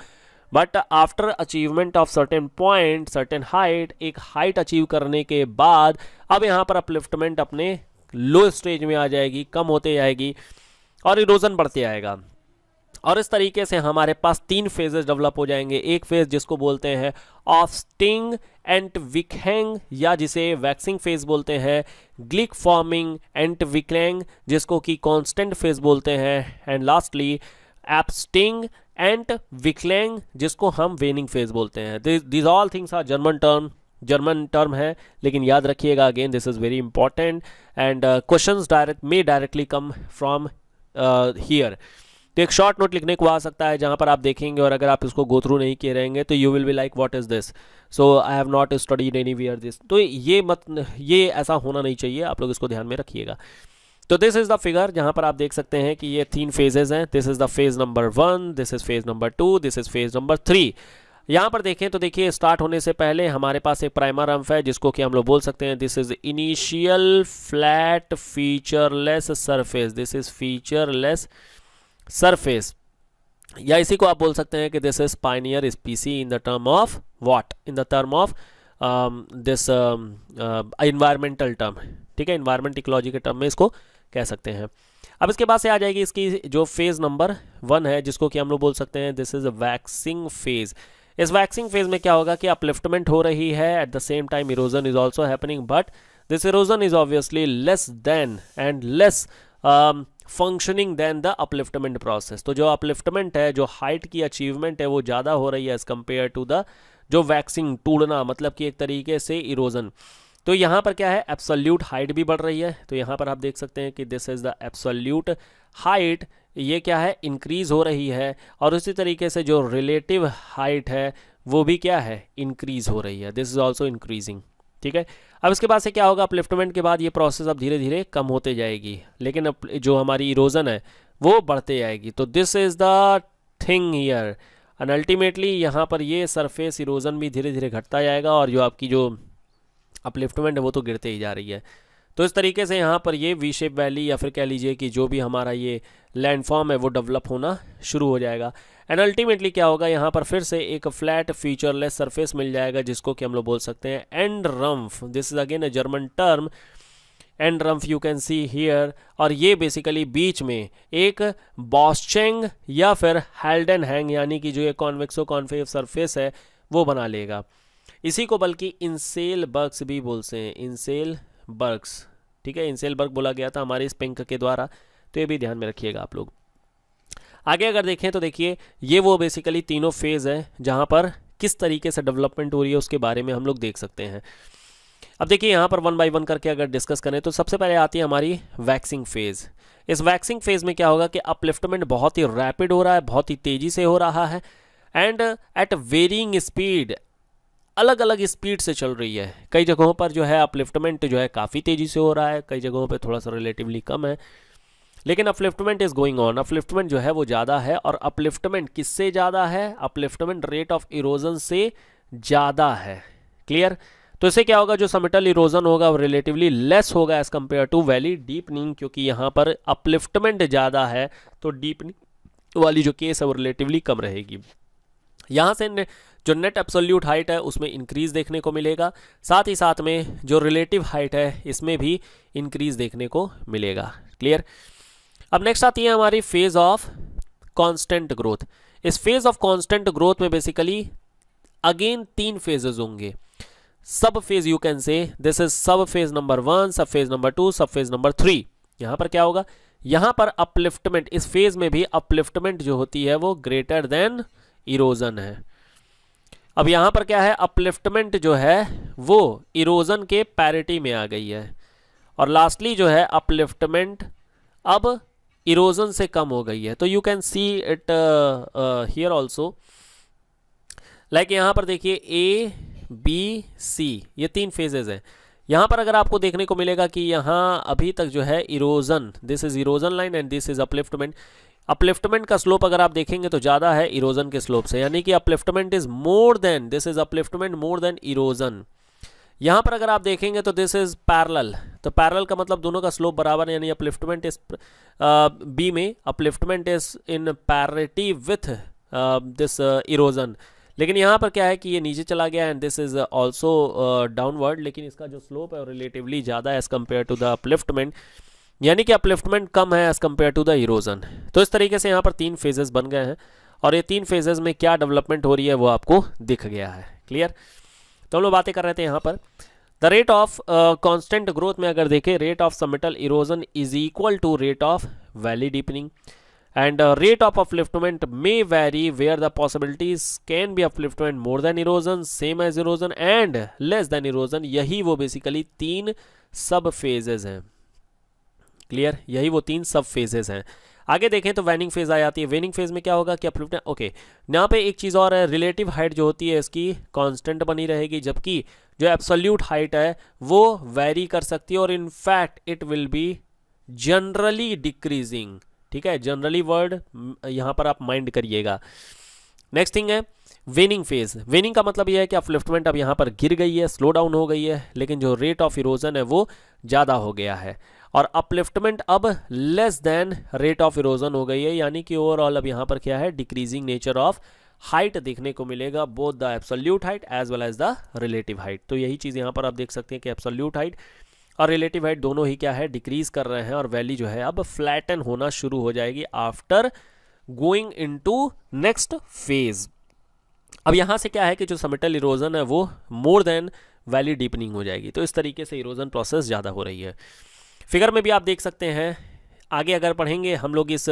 but after achievement of certain point certain height एक हाइट अचीव करने के बाद अब यहाँ पर अपलिफ्टमेंट अपने लो स्टेज में आ जाएगी कम होते जाएगी और इरोजन बढ़ते आएगा और इस तरीके से हमारे पास तीन फेजेस डेवलप हो जाएंगे एक फेज जिसको बोलते हैं ऑफ स्टिंग एंड विकहेंग या जिसे वैक्सिंग फेज बोलते हैं ग्लिक फॉर्मिंग एंड विकलैंग जिसको कि कांस्टेंट फेज बोलते हैं एंड लास्टली एप्सटिंग एंड विकलैंग जिसको हम वेनिंग फेज बोलते हैं these all things are German term German term है लेकिन याद रखिएगा again this is very important and question direct may directly come from here तो एक शॉर्ट नोट लिखने को आ सकता है जहाँ पर आप देखेंगे और अगर आप इसको गो थ्रू नहीं किए रहेंगे तो you will be like what is this so I have not studied any this तो ये मत ये ऐसा होना नहीं चाहिए आप लोग इसको ध्यान में रखिएगा तो दिस इज़ द फिगर जहां पर आप देख सकते हैं कि ये तीन फेजेज़ हैं this is the phase number one this is phase number two this is phase number three यहाँ पर देखें तो देखिए स्टार्ट होने से पहले हमारे पास एक प्राइमर अम्फ है जिसको कि हम लोग बोल सकते हैं this is initial flat featureless surface this is featureless surface या इसी को आप बोल सकते हैं कि this is pioneer species in the term of what in the term of this environmental term ठीक है इन्वायरमेंट इकोलॉजी के टर्म में इसको कह सकते हैं अब इसके बाद से आ जाएगी इसकी जो फेज़ नंबर वन है जिसको कि हम लोग बोल सकते हैं दिस इज़ वैक्सिंग फेज़ इस वैक्सिंग फेज़ में क्या होगा कि अपलिफ्टमेंट हो रही है at the same time erosion is also happening but this erosion is obviously less than and less functioning than the upliftment process तो जो अपलिफ्टमेंट है जो हाइट की अचीवमेंट है वो ज़्यादा हो रही है एज़ कंपेयर टू द जो वैक्सिंग टूड़ना मतलब कि एक तरीके से इरोजन तो यहाँ पर क्या है एब्सोल्यूट हाइट भी बढ़ रही है तो यहाँ पर आप देख सकते हैं कि this is the absolute height ये क्या है इंक्रीज़ हो रही है और उसी तरीके से जो रिलेटिव हाइट है वो भी क्या है इंक्रीज़ हो रही है दिस इज़ ऑल्सो इंक्रीजिंग ठीक है अब इसके बाद से क्या होगा अपलिफ्टमेंट के बाद ये प्रोसेस अब धीरे धीरे कम होते जाएगी लेकिन अब जो हमारी इरोजन है वो बढ़ते जाएगी तो this is the thing here and ultimately यहाँ पर ये सरफेस इरोजन भी धीरे धीरे घटता जाएगा और जो आपकी जो अपलिफ्टमेंट है वो तो गिरते ही जा रही है तो इस तरीके से यहाँ पर ये वी शेप वैली या फिर कह लीजिए कि जो भी हमारा ये लैंडफॉर्म है वो डेवलप होना शुरू हो जाएगा एंड अल्टीमेटली क्या होगा यहाँ पर फिर से एक फ्लैट फीचरलेस सरफेस मिल जाएगा जिसको कि हम लोग बोल सकते हैं end rumpf this is again a German term end rumpf you can see here और ये बेसिकली बीच में एक बॉस्चेंग या फिर हेल्डन हैंग यानी कि जो ये कॉन्वेक्सो कॉन्फेव सरफेस है वो बना लेगा इसी को बल्कि इंसेल बर्ग्स भी बोलते हैं इंसेल बर्ग्स ठीक है इंसेल बर्ग बोला गया था हमारे इस पिंक के द्वारा तो ये भी ध्यान में रखिएगा आप लोग आगे अगर देखें तो देखिए ये वो बेसिकली तीनों फेज़ है जहाँ पर किस तरीके से डेवलपमेंट हो रही है उसके बारे में हम लोग देख सकते हैं अब देखिए यहाँ पर वन बाय वन करके अगर डिस्कस करें तो सबसे पहले आती है हमारी वैक्सिंग फेज़ इस वैक्सिंग फेज़ में क्या होगा कि अपलिफ्टमेंट बहुत ही रैपिड हो रहा है बहुत ही तेज़ी से हो रहा है एंड एट वेरिंग स्पीड अलग अलग स्पीड से चल रही है कई जगहों पर जो है अपलिफ्टमेंट जो है काफ़ी तेज़ी से हो रहा है कई जगहों पर थोड़ा सा रिलेटिवली कम है लेकिन upliftment is going on upliftment जो है वो ज़्यादा है और अपलिफ्टमेंट किससे ज़्यादा है अपलिफ्टमेंट रेट ऑफ इरोजन से ज़्यादा है क्लियर तो इसे क्या होगा जो समिटल इरोजन होगा वो रिलेटिवली लेस होगा as compare to valley deepening क्योंकि यहाँ पर अपलिफ्टमेंट ज़्यादा है तो डीपनिंग वाली जो केस है वो रिलेटिवली कम रहेगी यहाँ से जो नेट एब्सोल्यूट हाइट है उसमें इंक्रीज देखने को मिलेगा साथ ही साथ में जो रिलेटिव हाइट है इसमें भी इंक्रीज देखने को मिलेगा क्लियर अब नेक्स्ट आती है हमारी फेज ऑफ कांस्टेंट ग्रोथ इस फेज ऑफ कांस्टेंट ग्रोथ में बेसिकली अगेन तीन फेजेज होंगे sub phase you can say this is sub phase number one sub phase number two sub phase number three यहां पर क्या होगा यहां पर अपलिफ्टमेंट इस फेज में भी अपलिफ्टमेंट जो होती है वो ग्रेटर देन इरोज़न है अब यहाँ पर क्या है अपलिफ्टमेंट जो है वो इरोज़न के पैरिटी में आ गई है और लास्टली जो है अपलिफ्टमेंट अब इरोज़न से कम हो गई है तो you can see it here also like यहाँ पर देखिए ए बी सी ये तीन फेजेज़ हैं यहाँ पर अगर आपको देखने को मिलेगा कि यहाँ अभी तक जो है erosion this is erosion line and this is upliftment upliftment का स्लोप अगर आप देखेंगे तो ज़्यादा है इरोजन के स्लोप से यानी कि upliftment is more than this is upliftment more than erosion यहां पर अगर आप देखेंगे तो दिस इज पैरल तो पैरल का मतलब दोनों का स्लोप बराबर है यानी अपलिफ्टमेंट इज बी में upliftment is in parity with this erosion लेकिन यहाँ पर क्या है कि ये नीचे चला गया and this is also downward लेकिन इसका जो स्लोप है रिलेटिवली ज़्यादा as compare to the upliftment यानी कि अपलिफ्टमेंट कम है as compare to the erosion तो इस तरीके से यहाँ पर तीन फेजेस बन गए हैं और ये तीन फेजेस में क्या डेवलपमेंट हो रही है वो आपको दिख गया है क्लियर तो हम लोग बातें कर रहे थे यहाँ पर the rate of constant growth में अगर देखें rate of summital erosion is equal to rate of valley deepening and rate of upliftment may vary where the possibilities can be upliftment more than erosion same as erosion and less than erosion यही वो basically तीन सब phases हैं clear यही वो तीन सब phases हैं आगे देखें तो वेनिंग फेज आ जाती है वेनिंग फेज में क्या होगा कि अपलिफ्ट ओके यहाँ पे एक चीज़ और है रिलेटिव हाइट जो होती है इसकी कांस्टेंट बनी रहेगी जबकि जो एब्सोल्यूट हाइट है वो वेरी कर सकती है और in fact it will be generally decreasing ठीक है जनरली वर्ड यहाँ पर आप माइंड करिएगा नेक्स्ट थिंग है वेनिंग फेज वेनिंग का मतलब यह है कि अपलिफ्टमेंट अब यहाँ पर गिर गई है स्लो डाउन हो गई है लेकिन जो रेट ऑफ इरोजन है वो ज़्यादा हो गया है और अपलिफ्टमेंट अब less than rate of erosion हो गई है यानी कि ओवरऑल अब यहां पर क्या है डिक्रीजिंग नेचर ऑफ हाइट देखने को मिलेगा both the absolute height as well as the relative height तो यही चीज़ यहां पर आप देख सकते हैं कि एब्सोल्यूट हाइट और रिलेटिव हाइट दोनों ही क्या है डिक्रीज कर रहे हैं और वैली जो है अब फ्लैटन होना शुरू हो जाएगी after going into next phase अब यहां से क्या है कि जो समिटल इरोजन है वो मोर देन वैली डीपनिंग हो जाएगी तो इस तरीके से इरोजन प्रोसेस ज़्यादा हो रही है फिगर में भी आप देख सकते हैं आगे अगर पढ़ेंगे हम लोग इस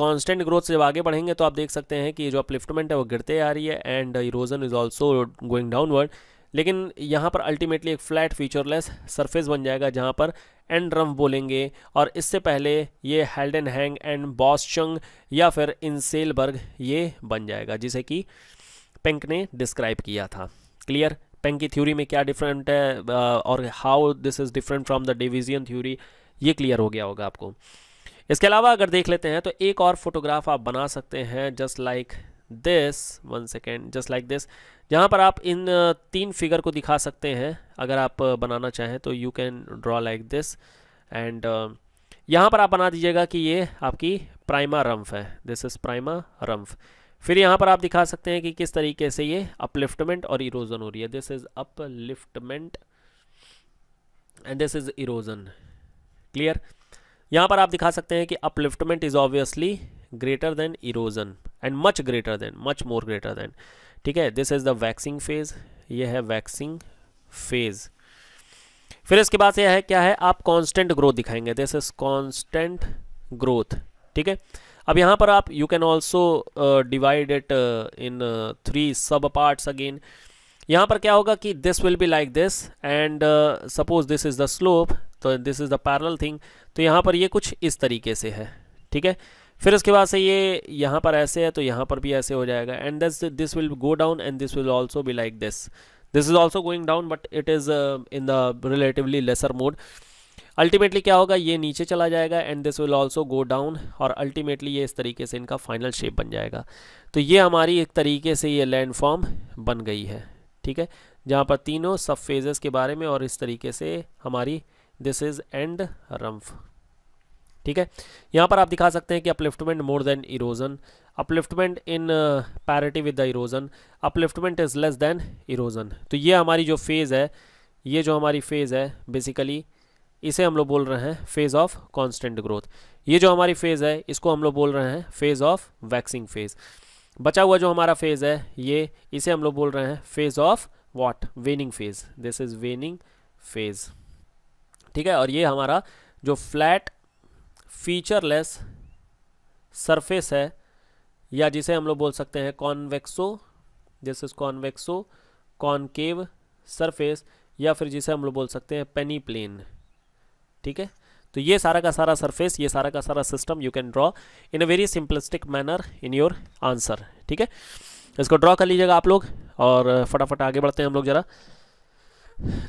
कांस्टेंट ग्रोथ से जब आगे बढ़ेंगे तो आप देख सकते हैं कि जो अपलिफ्टमेंट है वो गिरते आ रही है and erosion is also going downward लेकिन यहाँ पर अल्टीमेटली एक फ्लैट फीचरलेस सरफेस बन जाएगा जहाँ पर एंड रम बोलेंगे और इससे पहले ये हेल्डन हैंग एंड बॉस्चंग या फिर इनसेलबर्ग ये बन जाएगा जिसे कि पेंक ने डिस्क्राइब किया था क्लियर पेंग की थ्योरी में क्या डिफरेंट है और how this is different from the division theory ये क्लियर हो गया होगा आपको इसके अलावा अगर देख लेते हैं तो एक और फोटोग्राफ आप बना सकते हैं just like this one second just like this जहाँ पर आप इन तीन फिगर को दिखा सकते हैं अगर आप बनाना चाहें तो you can draw like this and यहाँ पर आप बना दीजिएगा कि ये आपकी प्राइमा रम्फ है दिस इज़ प्राइमा रम्फ फिर यहाँ पर आप दिखा सकते हैं कि किस तरीके से ये अपलिफ्टमेंट और इरोजन हो रही है this is upliftment and this is erosion clear यहाँ पर आप दिखा सकते हैं कि upliftment is obviously greater than erosion and much greater than much more greater than ठीक है this is the waxing phase ये है वैक्सिंग फेज फिर इसके बाद यह है क्या है आप कॉन्स्टेंट ग्रोथ दिखाएंगे दिस इज कॉन्स्टेंट ग्रोथ ठीक है अब यहाँ पर आप you can also divide it in three sub parts again यहाँ पर क्या होगा कि this will be like this and suppose this is the slope तो this is the parallel thing तो यहाँ पर ये कुछ इस तरीके से है ठीक है फिर उसके बाद से ये यहाँ पर ऐसे है तो यहाँ पर भी ऐसे हो जाएगा and this this will go down and this will also be like this this is also going down but it is in the relatively lesser mode ultimately क्या होगा ये नीचे चला जाएगा and this will also go down और ultimately ये इस तरीके से इनका फाइनल शेप बन जाएगा तो ये हमारी एक तरीके से ये लैंड फॉर्म बन गई है ठीक है जहाँ पर तीनों सब फेजेस के बारे में और इस तरीके से हमारी दिस इज़ एंड रम्फ ठीक है यहाँ पर आप दिखा सकते हैं कि upliftment more than erosion upliftment in parity with the erosion upliftment is less than erosion तो ये हमारी जो फेज़ है ये जो हमारी फेज़ है बेसिकली इसे हम लोग बोल रहे हैं फेज़ ऑफ कांस्टेंट ग्रोथ ये जो हमारी फेज़ है इसको हम लोग बोल रहे हैं फेज़ ऑफ वैक्सिंग फेज़ बचा हुआ जो हमारा फेज़ है ये इसे हम लोग बोल रहे हैं phase of what waning phase this is waning phase ठीक है और ये हमारा जो फ्लैट फीचरलेस सरफेस है या जिसे हम लोग बोल सकते हैं convexo this is convexo concave surface या फिर जिसे हम लोग बोल सकते हैं पेनी प्लेन ठीक है तो ये सारा का सारा सरफेस ये सारा का सारा system you can draw in a very simplistic manner in your answer ठीक है इसको ड्रॉ कर लीजिएगा आप लोग और फटाफट आगे बढ़ते हैं हम लोग ज़रा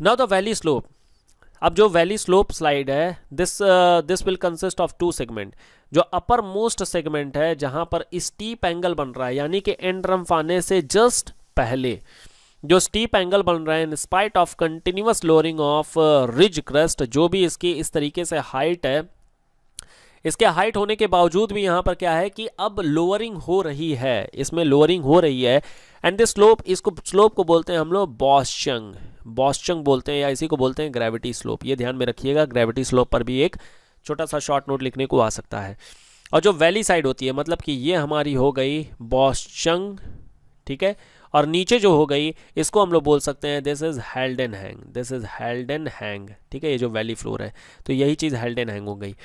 नाउ द वैली स्लोप अब जो वैली स्लोप स्लाइड है this this will consist of two segment जो अपर मोस्ट सेगमेंट है जहां पर स्टीप एंगल बन रहा है यानी कि एंड रम्फ आने से जस्ट पहले जो स्टीप एंगल बन रहे हैं spite of continuous lowering of ridge crest जो भी इसकी इस तरीके से हाइट है इसके हाइट होने के बावजूद भी यहाँ पर क्या है कि अब लोअरिंग हो रही है इसमें लोअरिंग हो रही है एंड द स्लोप इसको स्लोप को बोलते हैं हम लोग बॉस्चंग बॉस्चंग बोलते हैं या इसी को बोलते हैं ग्रेविटी स्लोप ये ध्यान में रखिएगा ग्रेविटी स्लोप पर भी एक छोटा सा शॉर्ट नोट लिखने को आ सकता है और जो वैली साइड होती है मतलब कि ये हमारी हो गई बॉस्चंग ठीक है और नीचे जो हो गई इसको हम लोग बोल सकते हैं this is haldenhang this is haldenhang ठीक है ये जो वैली फ्लोर है तो यही चीज़ हेल्डन हैंग हो गई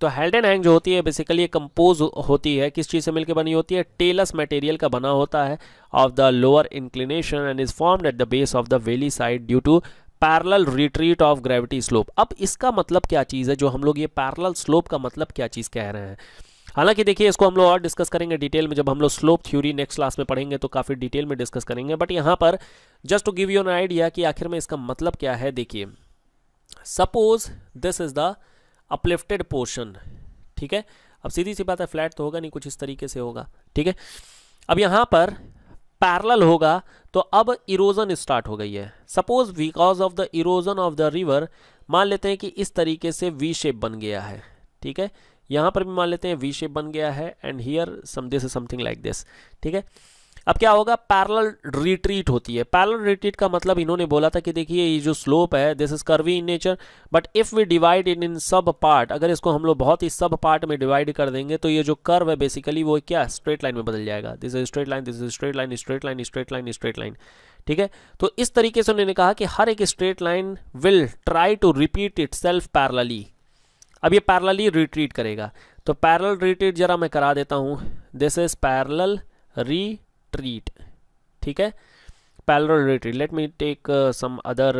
तो हेल्डन हैंग जो होती है बेसिकली ये कंपोज होती है किस चीज़ से मिलकर बनी होती है टेलस मटेरियल का बना होता है of the lower inclination and is formed at the base of the valley side due to parallel retreat of gravity slope अब इसका मतलब क्या चीज़ है जो हम लोग ये पैरल स्लोप का मतलब क्या चीज़ कह रहे हैं हालांकि देखिए इसको हम लोग और डिस्कस करेंगे डिटेल में जब हम लोग स्लोप थ्योरी नेक्स्ट क्लास में पढ़ेंगे तो काफ़ी डिटेल में डिस्कस करेंगे बट यहाँ पर just to give you an idea कि आखिर में इसका मतलब क्या है देखिए suppose this is the uplifted portion ठीक है अब सीधी सी बात है फ्लैट तो होगा नहीं कुछ इस तरीके से होगा ठीक है अब यहां पर पैरल होगा तो अब इरोजन स्टार्ट हो गई है suppose because of the erosion of the river मान लेते हैं कि इस तरीके से वी शेप बन गया है ठीक है यहाँ पर भी मान लेते हैं वी शेप बन गया है and here some this something like this ठीक है अब क्या होगा पैरल रिट्रीट होती है पैरल रिट्रीट का मतलब इन्होंने बोला था कि देखिए ये जो स्लोप है this is curvy in nature but if we divide in in sub part अगर इसको हम लोग बहुत ही सब पार्ट में डिवाइड कर देंगे तो ये जो कर्व है बेसिकली वो क्या स्ट्रेट लाइन में बदल जाएगा this is straight line this is straight line straight line straight line straight line ठीक है तो इस तरीके से उन्होंने कहा कि हर एक straight line will try to repeat itself parallelly अब ये पैरलली रिट्रीट करेगा तो पैरल रिट्रीट जरा मैं करा देता हूँ दिस इज पैरल रिट्रीट ठीक है parallel retreat let me take some other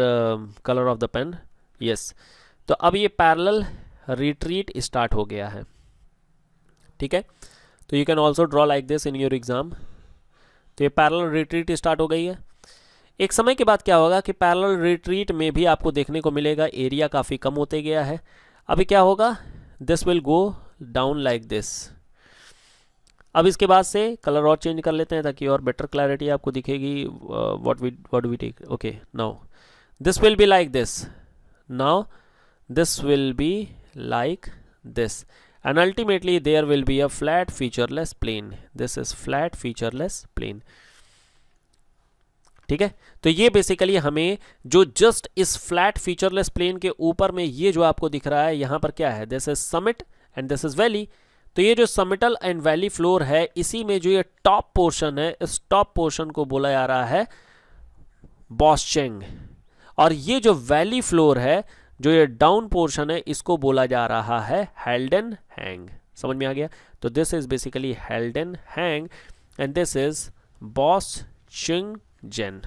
colour of the pen yes तो अब ये पैरल रिट्रीट स्टार्ट हो गया है ठीक है तो you can also draw like this in your exam तो ये पैरल रिट्रीट स्टार्ट हो गई है एक समय के बाद क्या होगा कि पैरल रिट्रीट में भी आपको देखने को मिलेगा एरिया काफ़ी कम होते गया है अभी क्या होगा this will go down like this अब इसके बाद से कलर और चेंज कर लेते हैं ताकि और बेटर क्लैरिटी आपको दिखेगी what we what we take okay now this will be like this now this will be like this and ultimately there will be a flat featureless plain this is flat featureless plain ठीक है तो ये basically हमें जो just इस flat featureless plane के ऊपर में ये जो आपको दिख रहा है यहां पर क्या है this is summit and this is valley तो ये जो समिटल एंड वैली फ्लोर है इसी में जो ये टॉप पोर्शन है इस टॉप पोर्शन को बोला जा रहा है बॉस्चेंग और ये जो वैली फ्लोर है जो ये डाउन पोर्शन है इसको बोला जा रहा है हेल्डन हैंग समझ में आ गया तो this is basically haldenhang and this is boschungen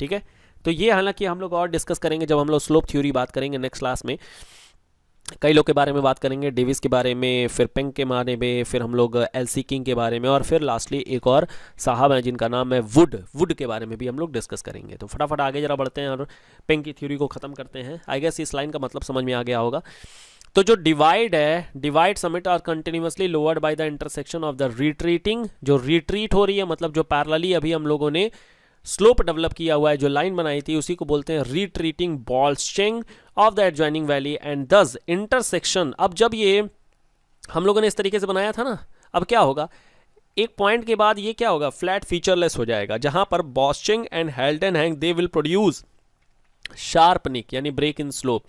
ठीक है तो ये हालांकि हम लोग और डिस्कस करेंगे जब हम लोग स्लोप थ्योरी बात करेंगे नेक्स्ट क्लास में कई लोग के बारे में बात करेंगे डेविस के बारे में फिर पेंग के बारे में फिर हम लोग एल सी किंग के बारे में और फिर लास्टली एक और साहब हैं जिनका नाम है वुड वुड के बारे में भी हम लोग डिस्कस करेंगे तो फटाफट आगे ज़रा बढ़ते हैं और पेंग की थ्योरी को ख़त्म करते हैं आई गेस इस लाइन का मतलब समझ में आ गया होगा तो जो डिवाइड है divide summit are continuously lowered by the intersection of the retreating जो रिट्रीट हो रही है मतलब जो पैरलली अभी हम लोगों ने स्लोप डेवलप किया हुआ है जो लाइन बनाई थी उसी को बोलते हैं retreating boschung of the adjoining valley and this intersection अब जब ये हम लोगों ने इस तरीके से बनाया था ना अब क्या होगा एक पॉइंट के बाद ये क्या होगा फ्लैट फीचरलेस हो जाएगा जहां पर boschung and haldenhang they will produce sharp nick यानी break in slope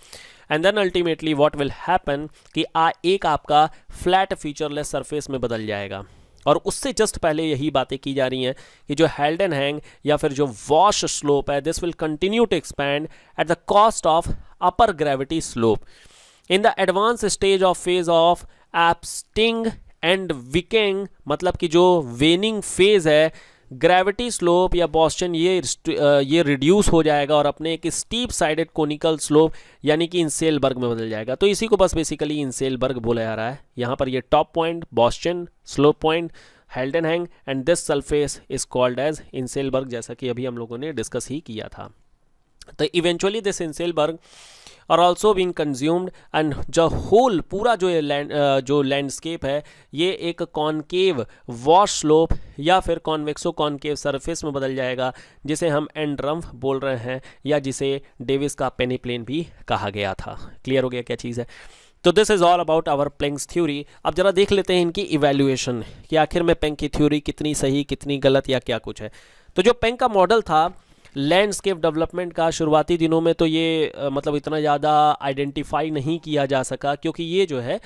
and then ultimately what will happen कि आ एक आपका फ्लैट फीचरलेस सरफेस में बदल जाएगा और उससे जस्ट पहले यही बातें की जा रही हैं कि जो हेल्डन हैंग या फिर जो वॉश स्लोप है this will continue to expand at the cost of upper gravity slope in the advance stage of phase of एप्सटिंग एंड विकिंग मतलब कि जो वेनिंग फेज है ग्रेविटी स्लोप या बॉस्टन ये ये रिड्यूस हो जाएगा और अपने एक स्टीप साइडेड कोनिकल स्लोप यानी कि इंसेल बर्ग में बदल जाएगा तो इसी को बस बेसिकली इंसेल बर्ग बोला जा रहा है यहाँ पर ये top point boschung slope point haldenhang and this surface is called as inselberg जैसा कि अभी हम लोगों ने डिस्कस ही किया था तो eventually this inselberg are also being consumed and the whole पूरा जो ये लैंड जो लैंडस्केप है ये एक कॉन्केव वॉश स्लोप या फिर कॉन्वेक्सो कॉन्केव सरफेस में बदल जाएगा जिसे हम एंड्रम्फ बोल रहे हैं या जिसे डेविस का पेनी प्लेन भी कहा गया था क्लियर हो गया क्या चीज़ है तो this is all about our Penck's theory अब जरा देख लेते हैं इनकी इवेल्यूएशन कि आखिर में पेंक की थ्योरी कितनी सही कितनी गलत या क्या कुछ है तो जो पेंक का मॉडल था लैंडस्केप डेवलपमेंट का शुरुआती दिनों में तो ये मतलब इतना ज़्यादा आइडेंटिफाई नहीं किया जा सका क्योंकि ये जो है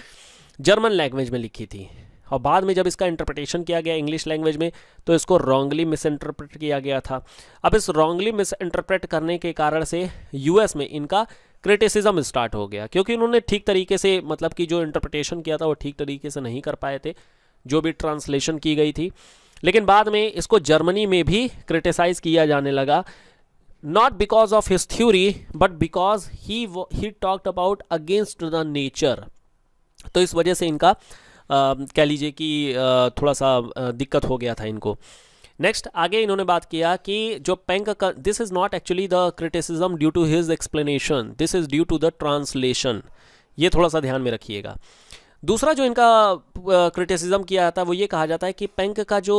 जर्मन लैंग्वेज में लिखी थी और बाद में जब इसका इंटरप्रिटेशन किया गया इंग्लिश लैंग्वेज में तो इसको रॉन्गली मिस इंटरप्रेट किया गया था अब इस रॉन्गली मिस इंटरप्रेट करने के कारण से यूएस में इनका क्रिटिसिज्म स्टार्ट हो गया क्योंकि इन्होंने ठीक तरीके से मतलब कि जो इंटरप्रिटेशन किया था वो ठीक तरीके से नहीं कर पाए थे जो भी ट्रांसलेशन की गई थी लेकिन बाद में इसको जर्मनी में भी क्रिटिसाइज किया जाने लगा not because of his theory but because he he talked about against the nature तो इस वजह से इनका कह लीजिए कि आ, थोड़ा सा दिक्कत हो गया था इनको नेक्स्ट आगे इन्होंने बात किया कि जो Penck this is not actually the criticism due to his explanation this is due to the translation ये थोड़ा सा ध्यान में रखिएगा दूसरा जो इनका क्रिटिसिज्म किया जाता है वो ये कहा जाता है कि पेंक का जो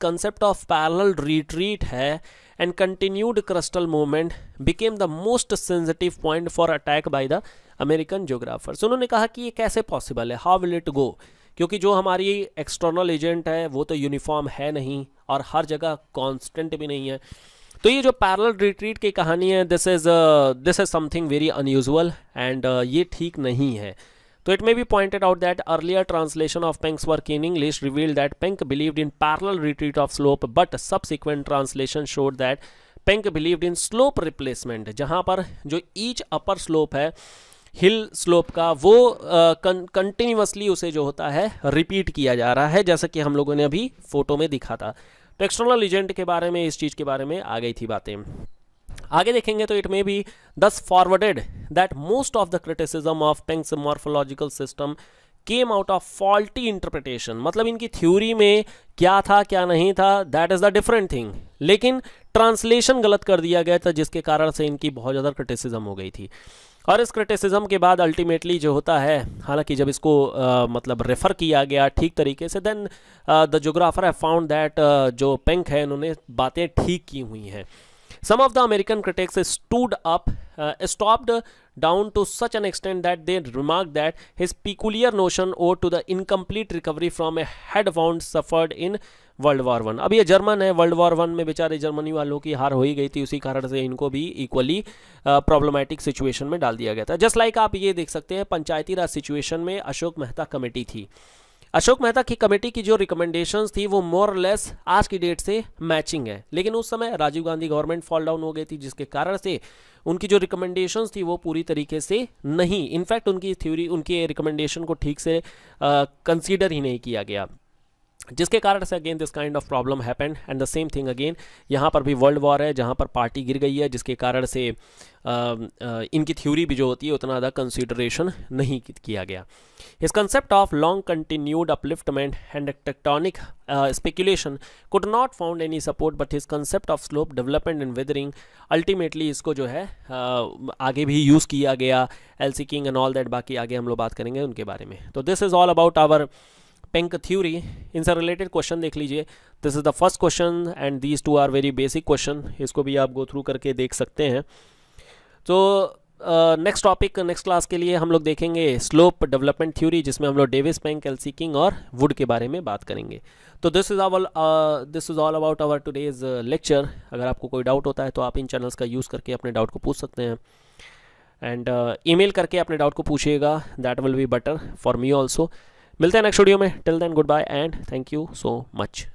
कंसेप्ट ऑफ पैरल रिट्रीट है and continued crustal movement became the most sensitive point for attack by the American geographers उन्होंने कहा कि ये कैसे पॉसिबल है हाउ विल इट गो क्योंकि जो हमारी एक्सटर्नल एजेंट है वो तो यूनिफॉर्म है नहीं और हर जगह कॉन्स्टेंट भी नहीं है तो ये जो पैरल रिट्रीट की कहानी है this is this is something very unusual and ये ठीक नहीं है तो it may be pointed out that earlier translation of Penck's work in English reveal that Penck believed in parallel retreat of slope but subsequent translation showed that Penck believed in slope replacement जहाँ पर जो each अपर slope है hill slope का वो continuously uh, उसे जो होता है रिपीट किया जा रहा है जैसा कि हम लोगों ने अभी फोटो में दिखा था तो एक्सटर्नल एजेंट के बारे में इस चीज के बारे में आ गई थी बातें आगे देखेंगे तो it may be thus forwarded that most of the criticism of Penck's morphological system came out of faulty interpretation मतलब इनकी थ्योरी में क्या था क्या नहीं था that is the different thing लेकिन ट्रांसलेशन गलत कर दिया गया था जिसके कारण से इनकी बहुत ज़्यादा क्रिटिसिज्म हो गई थी और इस क्रिटिसिज्म के बाद अल्टीमेटली जो होता है हालांकि जब इसको आ, मतलब रेफ़र किया गया ठीक तरीके से देन द जोग्राफर है फाउंड दैट जो पेंक है इन्होंने बातें ठीक की हुई हैं some of the American critics stood up stopped down to such an extend that they remark that his peculiar notion owe to the incomplete recovery from a head wound suffered in World War one अब ये German है world War one में बेचारे Germany वालों की हार हो ही गई थी उसी कारण से इनको भी इक्वली प्रॉब्लमैटिक सिचुएशन में डाल दिया गया था जस्ट लाइक like आप ये देख सकते हैं पंचायती राज सिचुएशन में अशोक मेहता कमेटी थी अशोक मेहता की कमेटी की जो रिकमेंडेशंस थी वो मोर लेस आज की डेट से मैचिंग है लेकिन उस समय Rajiv Gandhi government fall down हो गई थी जिसके कारण से उनकी जो रिकमेंडेशंस थी वो पूरी तरीके से नहीं इनफैक्ट उनकी थ्योरी उनकी रिकमेंडेशन को ठीक से कंसीडर ही नहीं किया गया जिसके कारण से again this kind of problem happened and the same thing again यहाँ पर भी वर्ल्ड वॉर है जहाँ पर पार्टी गिर गई है जिसके कारण से आ, आ, इनकी थ्योरी भी जो होती है उतना ज़्यादा कंसिडरेशन नहीं किया गया इस concept of long continued upliftment and tectonic speculation could not found any support but इस concept of slope development and weathering ultimately इसको जो है आ, आगे भी यूज़ किया गया L C King and all that बाकी आगे हम लोग बात करेंगे उनके बारे में तो this is all about our Penck theory इनसे रिलेटेड क्वेश्चन देख लीजिए this is the first question and these two are very basic question इसको भी आप गो थ्रू करके देख सकते हैं तो नेक्स्ट टॉपिक नेक्स्ट क्लास के लिए हम लोग देखेंगे स्लोप डेवलपमेंट थ्योरी जिसमें हम लोग डेविस पेंक एलसी किंग और वुड के बारे में बात करेंगे तो this is all this is all about our today's lecture अगर आपको कोई डाउट होता है तो आप इन चैनल्स का यूज़ करके अपने डाउट को पूछ सकते हैं एंड ईमेल uh, करके अपने डाउट को पूछिएगा that will be better for me also मिलते हैं नेक्स्ट वीडियो में till then goodbye and thank you so much